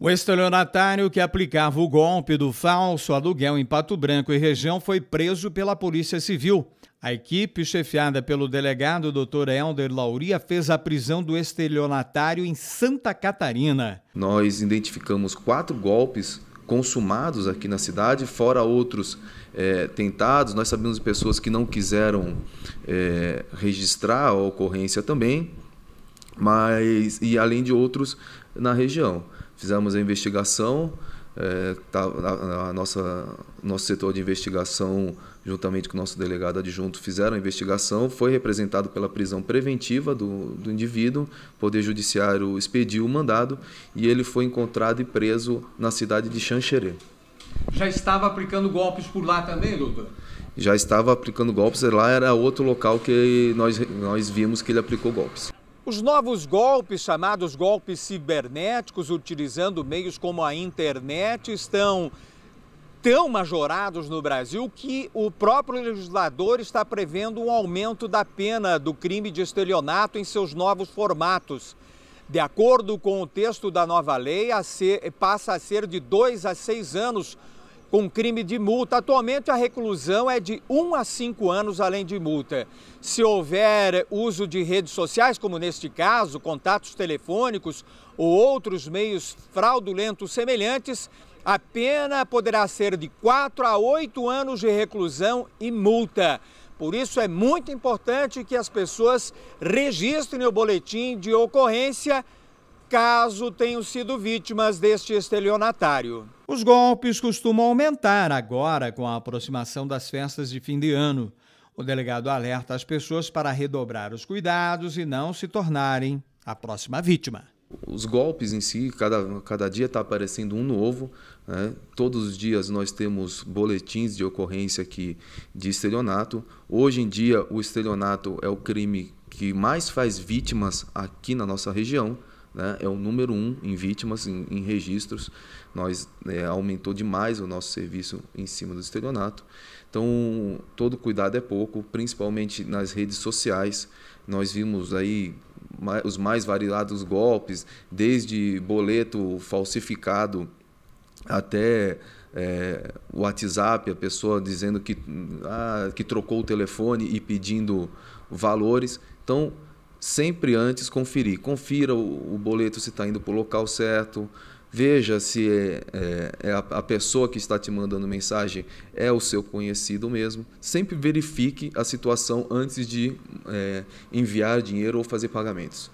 O estelionatário que aplicava o golpe do falso aluguel em Pato Branco e região foi preso pela Polícia Civil. A equipe, chefiada pelo delegado Dr. Helder Lauria, fez a prisão do estelionatário em Santa Catarina. Nós identificamos quatro golpes consumados aqui na cidade, fora outros é, tentados. Nós sabemos de pessoas que não quiseram é, registrar a ocorrência também mas e além de outros na região. Fizemos a investigação, é, tá, a, a, nossa, nosso setor de investigação, juntamente com o nosso delegado adjunto, fizeram a investigação, foi representado pela prisão preventiva do, do indivíduo, o Poder Judiciário expediu o mandado e ele foi encontrado e preso na cidade de Xanxerê. Já estava aplicando golpes por lá também, doutor? Já estava aplicando golpes, lá era outro local que nós, nós vimos que ele aplicou golpes. Os novos golpes, chamados golpes cibernéticos, utilizando meios como a internet, estão tão majorados no Brasil que o próprio legislador está prevendo um aumento da pena do crime de estelionato em seus novos formatos. De acordo com o texto da nova lei, a ser, passa a ser de dois a seis anos com crime de multa. Atualmente, a reclusão é de 1 a 5 anos, além de multa. Se houver uso de redes sociais, como neste caso, contatos telefônicos ou outros meios fraudulentos semelhantes, a pena poderá ser de 4 a 8 anos de reclusão e multa. Por isso é muito importante que as pessoas registrem o boletim de ocorrência caso tenham sido vítimas deste estelionatário. Os golpes costumam aumentar agora com a aproximação das festas de fim de ano. O delegado alerta as pessoas para redobrar os cuidados e não se tornarem a próxima vítima. Os golpes em si, cada, cada dia está aparecendo um novo. Né? Todos os dias nós temos boletins de ocorrência aqui de estelionato. Hoje em dia, o estelionato é o crime que mais faz vítimas aqui na nossa região né, é o número um em vítimas, em, em registros. Nós é, aumentou demais o nosso serviço em cima do estelionato. Então, todo cuidado é pouco, principalmente nas redes sociais. Nós vimos aí os mais variados golpes, desde boleto falsificado até é, WhatsApp, a pessoa dizendo que, ah, que trocou o telefone e pedindo valores. Então, sempre antes conferir. Confira o, o boleto se está indo para o local certo, veja se é, é, é a, a, pessoa que está te mandando mensagem é o seu conhecido mesmo. Sempre verifique a situação antes de é, enviar dinheiro ou fazer pagamentos.